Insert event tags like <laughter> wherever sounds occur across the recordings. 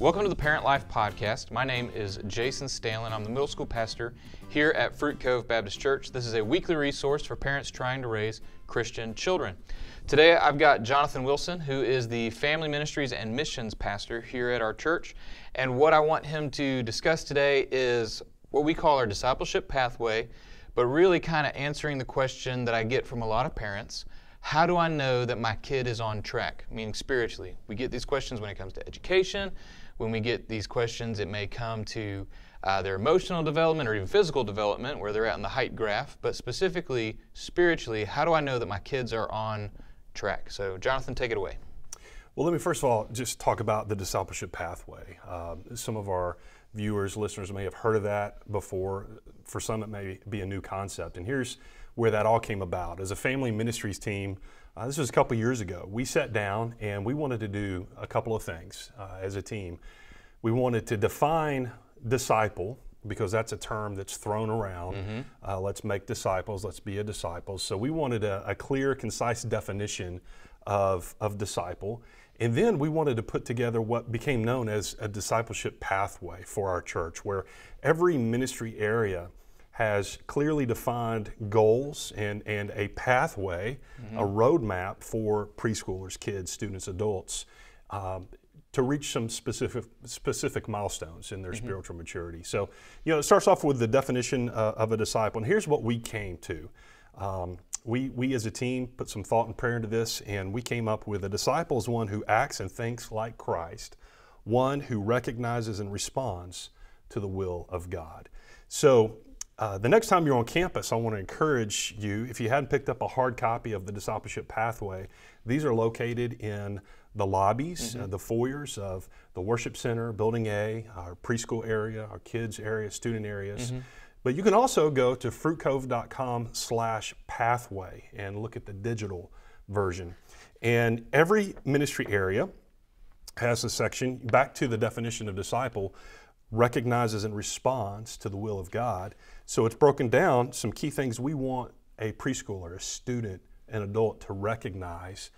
Welcome to the Parent Life Podcast. My name is Jason Stalin. I'm the middle school pastor here at Fruit Cove Baptist Church. This is a weekly resource for parents trying to raise Christian children. Today I've got Jonathan Wilson, who is the Family Ministries and Missions pastor here at our church. And what I want him to discuss today is what we call our discipleship pathway, but really kind of answering the question that I get from a lot of parents how do I know that my kid is on track, meaning spiritually? We get these questions when it comes to education. When we get these questions, it may come to uh, their emotional development or even physical development, where they're at in the height graph. But specifically, spiritually, how do I know that my kids are on track? So, Jonathan, take it away. Well, let me first of all just talk about the discipleship pathway. Um, some of our viewers, listeners may have heard of that before. For some, it may be a new concept. And here's where that all came about. As a family ministries team, uh, this was a couple years ago, we sat down and we wanted to do a couple of things uh, as a team. We wanted to define disciple because that's a term that's thrown around. Mm-hmm. Uh, let's make disciples, let's be a disciple. So we wanted a, a clear, concise definition of, of disciple. And then we wanted to put together what became known as a discipleship pathway for our church, where every ministry area has clearly defined goals and, and a pathway, mm-hmm. a roadmap for preschoolers, kids, students, adults. Um, to reach some specific specific milestones in their mm-hmm. spiritual maturity. So, you know, it starts off with the definition uh, of a disciple, and here's what we came to. Um, we we as a team put some thought and prayer into this, and we came up with a disciple is one who acts and thinks like Christ, one who recognizes and responds to the will of God. So, uh, the next time you're on campus, I want to encourage you, if you hadn't picked up a hard copy of the Discipleship Pathway, these are located in the lobbies, uh, mm-hmm. uh, the foyers of the worship center, building A, our preschool area, our kids area, student areas. Mm-hmm. But you can also go to fruitcove.com slash pathway and look at the digital version. And every ministry area has a section, back to the definition of disciple, recognizes and responds to the will of God. So it's broken down some key things we want a preschooler, a student, an adult to recognize,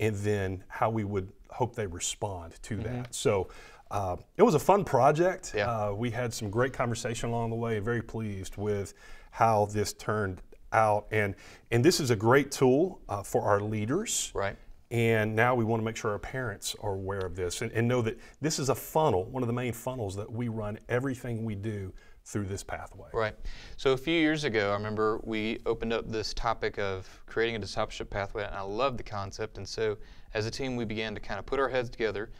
and then how we would hope they respond to mm-hmm. that. So uh, it was a fun project. Yeah. Uh, we had some great conversation along the way. Very pleased with how this turned out, and and this is a great tool uh, for our leaders. Right and now we want to make sure our parents are aware of this and, and, know that this is a funnel, one of the main funnels that we run everything we do through this pathway. Right. So a few years ago, I remember we opened up this topic of creating a discipleship pathway, and I loved the concept. And so as a team, we began to kind of put our heads together,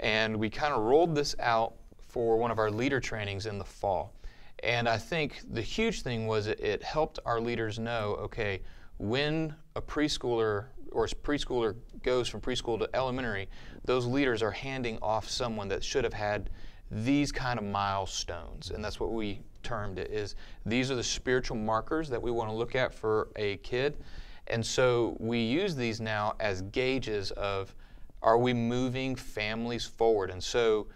and we kind of rolled this out for one of our leader trainings in the fall. And I think the huge thing was it, it helped our leaders know okay, when a preschooler or as preschooler goes from preschool to elementary, those leaders are handing off someone that should have had these kind of milestones, and that's what we termed it. Is these are the spiritual markers that we want to look at for a kid, and so we use these now as gauges of are we moving families forward, and so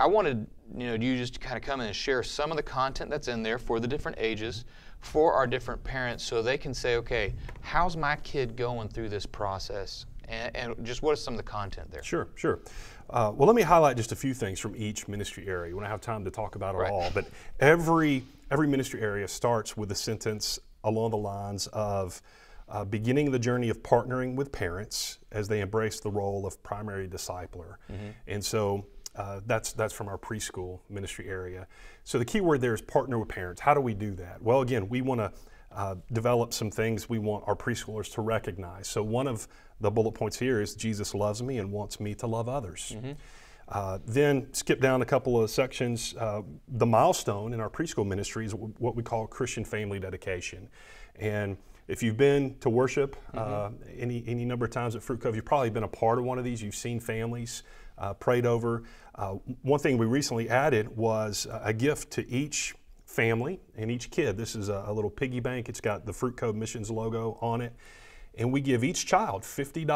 I wanted you know you just kind of come in and share some of the content that's in there for the different ages for our different parents so they can say okay how's my kid going through this process and, and just what is some of the content there sure sure uh, well let me highlight just a few things from each ministry area When don't have time to talk about it right. all but every every ministry area starts with a sentence along the lines of uh, beginning the journey of partnering with parents as they embrace the role of primary discipler mm-hmm. and so uh, that's that's from our preschool ministry area. So the key word there is partner with parents. How do we do that? Well, again, we want to uh, develop some things we want our preschoolers to recognize. So one of the bullet points here is Jesus loves me and wants me to love others. Mm-hmm. Uh, then skip down a couple of sections. Uh, the milestone in our preschool ministry is what we call Christian family dedication, and if you've been to worship uh, mm-hmm. uh, any, any number of times at Fruit Cove, you've probably been a part of one of these. You've seen families uh, prayed over. Uh, one thing we recently added was a gift to each family and each kid. This is a, a little piggy bank. It's got the Fruit Cove Missions logo on it. And we give each child $50, a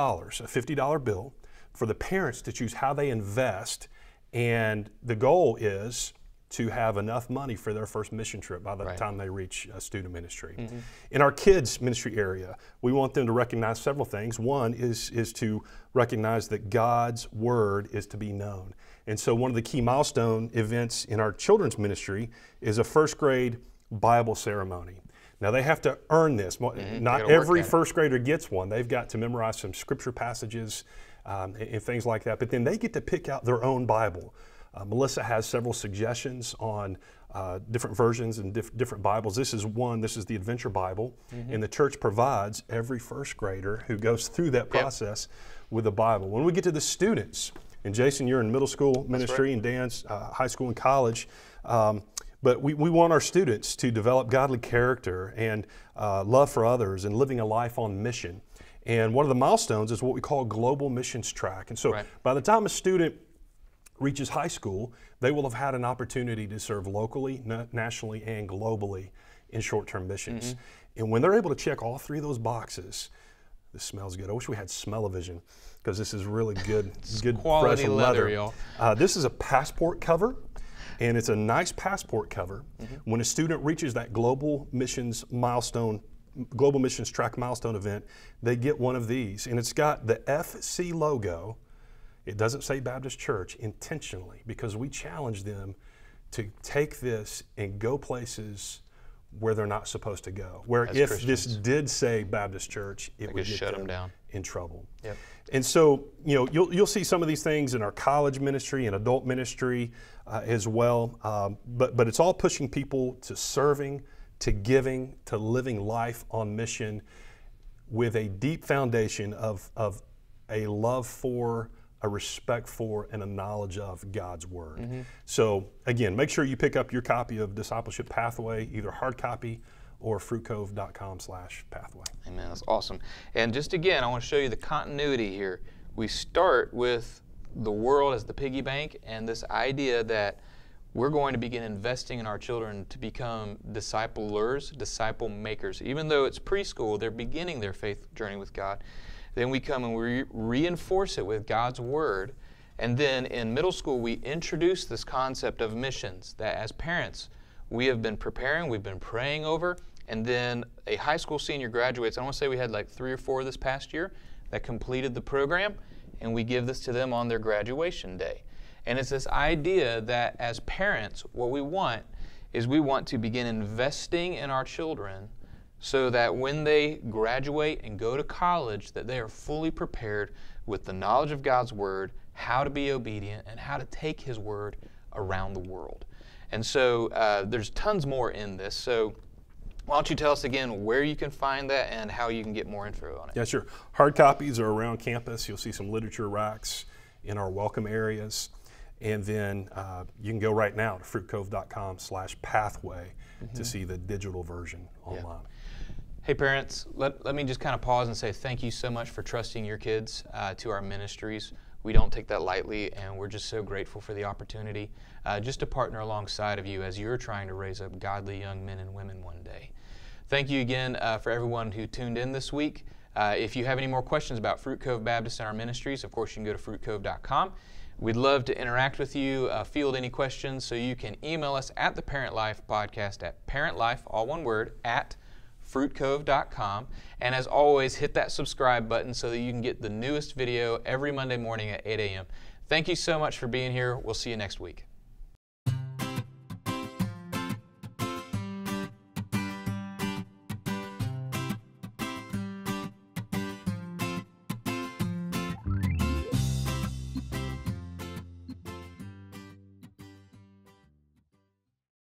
$50 bill, for the parents to choose how they invest. And the goal is to have enough money for their first mission trip by the right. time they reach uh, student ministry. Mm -hmm. In our kids ministry area, we want them to recognize several things. One is is to recognize that God's word is to be known. And so one of the key milestone events in our children's ministry is a first grade Bible ceremony. Now they have to earn this. Mm -hmm. Not every first grader gets one. They've got to memorize some scripture passages um, and, and things like that. But then they get to pick out their own Bible uh, Melissa has several suggestions on uh, different versions and diff different Bibles. This is one, this is the Adventure Bible, mm -hmm. and the church provides every first grader who goes through that process yep. with a Bible. When we get to the students, and Jason, you're in middle school ministry, right. and Dan's uh, high school and college. Um, but we, we want our students to develop godly character and uh, love for others and living a life on mission. And one of the milestones is what we call global missions track. And so right. by the time a student reaches high school, they will have had an opportunity to serve locally, na nationally, and globally in short term missions. Mm -hmm. And when they're able to check all three of those boxes, this smells good. I wish we had smell vision because this is really good, <laughs> good quality leather. leather. Uh, this is a passport cover, and it's a nice passport cover. Mm -hmm. When a student reaches that global missions milestone Global Missions Track Milestone event, they get one of these. And it's got the FC logo it doesn't say Baptist Church intentionally because we challenge them to take this and go places where they're not supposed to go. Where As if Christians. this did say Baptist Church, it would get shut them, down in trouble. Yep. And so, you know, you'll, you'll see some of these things in our college ministry and adult ministry uh, as well. Um, but, but it's all pushing people to serving, to giving, to living life on mission with a deep foundation of, of a love for a respect for and a knowledge of God's Word. Mm-hmm. So, again, make sure you pick up your copy of Discipleship Pathway, either hard copy or fruitcove.com slash pathway. Amen. That's awesome. And just again, I want to show you the continuity here. We start with the world as the piggy bank and this idea that we're going to begin investing in our children to become disciplers, disciple makers. Even though it's preschool, they're beginning their faith journey with God. Then we come and we reinforce it with God's Word. And then in middle school, we introduce this concept of missions that as parents, we have been preparing, we've been praying over, and then a high school senior graduates. I want to say we had like three or four this past year that completed the program, and we give this to them on their graduation day. And it's this idea that as parents, what we want is we want to begin investing in our children so that when they graduate and go to college that they are fully prepared with the knowledge of God's word, how to be obedient, and how to take his word around the world. And so uh, there's tons more in this. So why don't you tell us again where you can find that and how you can get more info on it? Yeah, sure. Hard copies are around campus. You'll see some literature racks in our welcome areas. And then uh, you can go right now to fruitcove.com slash pathway mm -hmm. to mm-hmm. see the digital version online. Yeah. Hey, parents, let, let me just kind of pause and say thank you so much for trusting your kids uh, to our ministries. We don't take that lightly, and we're just so grateful for the opportunity uh, just to partner alongside of you as you're trying to raise up godly young men and women one day. Thank you again uh, for everyone who tuned in this week. Uh, if you have any more questions about Fruit Cove Baptist and our ministries, of course, you can go to fruitcove.com. We'd love to interact with you, uh, field any questions, so you can email us at the Parent Life Podcast at parentlife, all one word, at fruitcove.com. And as always, hit that subscribe button so that you can get the newest video every Monday morning at 8 a.m. Thank you so much for being here. We'll see you next week.